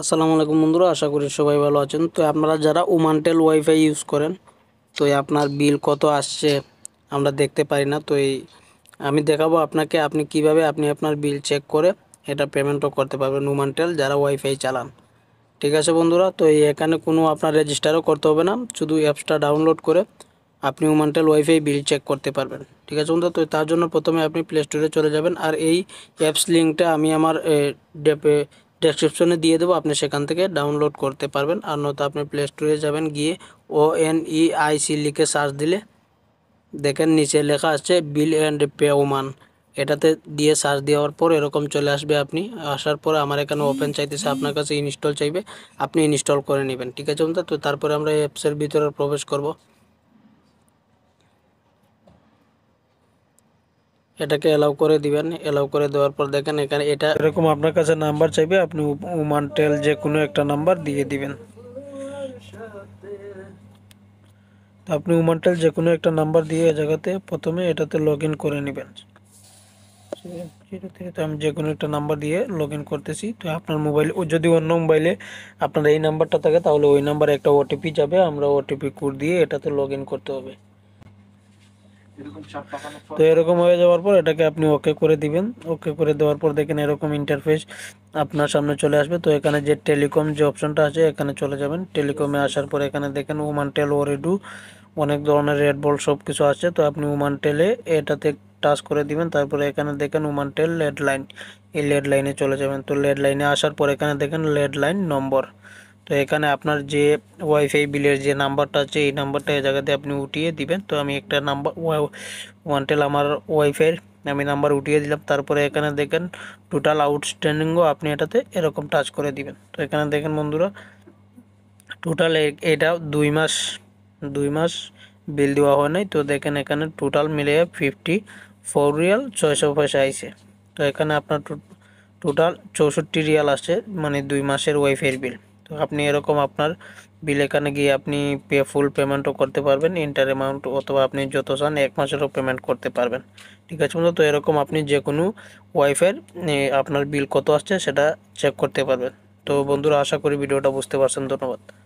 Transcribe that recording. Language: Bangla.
আসসালামু আলাইকুম বন্ধুরা আশা করি সবাই ভালো আছেন তো আপনারা যারা ওমানটেল ওয়াইফাই ইউজ করেন তো আপনার বিল কত আসছে আমরা দেখতে পারি না তো এই আমি দেখাবো আপনাকে আপনি কিভাবে আপনি আপনার বিল চেক করে এটা পেমেন্টও করতে পারবেন ওমানটেল যারা ওয়াইফাই চালান ঠিক আছে বন্ধুরা তো এখানে কোনো আপনার রেজিস্টারও করতে হবে না শুধু অ্যাপসটা ডাউনলোড করে আপনি ওমানটেল ওয়াইফাই বিল চেক করতে পারবেন ঠিক আছে বন্ধুরা তো তার জন্য প্রথমে আপনি প্লে স্টোরে চলে যাবেন আর এই অ্যাপস লিঙ্কটা আমি আমার ডেসক্রিপশনে দিয়ে দেবো আপনি সেখান থেকে ডাউনলোড করতে পারবেন আর নয়তো আপনি প্লে স্টোরে যাবেন গিয়ে O N E I C লিখে সার্চ দিলে দেখেন নিচে লেখা আছে বিল অ্যান্ড পেওমান এটাতে দিয়ে সার্চ দেওয়ার পর এরকম চলে আসবে আপনি আসার পর আমার এখানে ওপেন চাইতেছে আপনার কাছে ইনস্টল চাইবে আপনি ইনস্টল করে নেবেন ঠিক আছে তো তারপরে আমরা অ্যাপসের ভিতরে প্রবেশ করব এটাকে অ্যালাউ করে দিবেন অ্যালাউ করে দেওয়ার পর দেখেন এখানে এটা এরকম আপনার কাছে নাম্বার চাইবে আপনি ওমান টেল যে কোনো একটা নাম্বার দিয়ে দিবেন তো আপনি টেল যে কোনো একটা নাম্বার দিয়ে এ জায়গাতে প্রথমে এটাতে লগ করে নেবেন তো আমি যে কোনো একটা নাম্বার দিয়ে লগ করতেছি তো আপনার মোবাইল যদি অন্য মোবাইলে আপনার এই নাম্বারটা থাকে তাহলে ওই নাম্বারে একটা ওটিপি যাবে আমরা ওটিপি কোড দিয়ে এটাতে লগ করতে হবে তো এরকম হয়ে যাওয়ার পর এটাকে আপনি ওকে করে দিবেন ওকে করে দেওয়ার পর দেখেন এরকম ইন্টারফেস আপনার সামনে চলে আসবে তো এখানে যে টেলিকম যে অপশনটা আছে এখানে চলে যাবেন টেলিকমে আসার পর এখানে দেখেন ওমান টেল ওরেডু অনেক ধরনের রেড বল সব কিছু আছে তো আপনি ওমান টেলে এটাতে টাচ করে দিবেন তারপরে এখানে দেখেন ওমান টেল লেড লাইন এই লেড লাইনে চলে যাবেন তো লেড লাইনে আসার পর এখানে দেখেন লেড লাইন নম্বর তো এখানে আপনার যে ওয়াইফাই বিলের যে নাম্বারটা আছে এই নাম্বারটা এই জায়গাতে আপনি উঠিয়ে দিবেন তো আমি একটা নাম্বার ওয়ানটেল আমার ওয়াইফাইয়ের আমি নাম্বার উঠিয়ে দিলাম তারপরে এখানে দেখেন টোটাল আউটস্ট্যান্ডিংও আপনি এটাতে এরকম টাচ করে দিবেন তো এখানে দেখেন বন্ধুরা টোটাল এটা দুই মাস দুই মাস বিল দেওয়া হয় নাই তো দেখেন এখানে টোটাল মিলে ফিফটি ফোর রিয়াল ছয়শো পয়সা আইসে তো এখানে আপনার টোটাল চৌষট্টি রিয়াল আসে মানে দুই মাসের ওয়াইফাইয়ের বিল আপনি এরকম আপনার বিল এখানে গিয়ে আপনি পে ফুল পেমেন্টও করতে পারবেন ইন্টার অ্যামাউন্ট অথবা আপনি যত চান এক মাসেরও পেমেন্ট করতে পারবেন ঠিক আছে বন্ধু তো এরকম আপনি যে কোনো ওয়াইফের আপনার বিল কত আসছে সেটা চেক করতে পারবেন তো বন্ধুরা আশা করি ভিডিওটা বুঝতে পারছেন ধন্যবাদ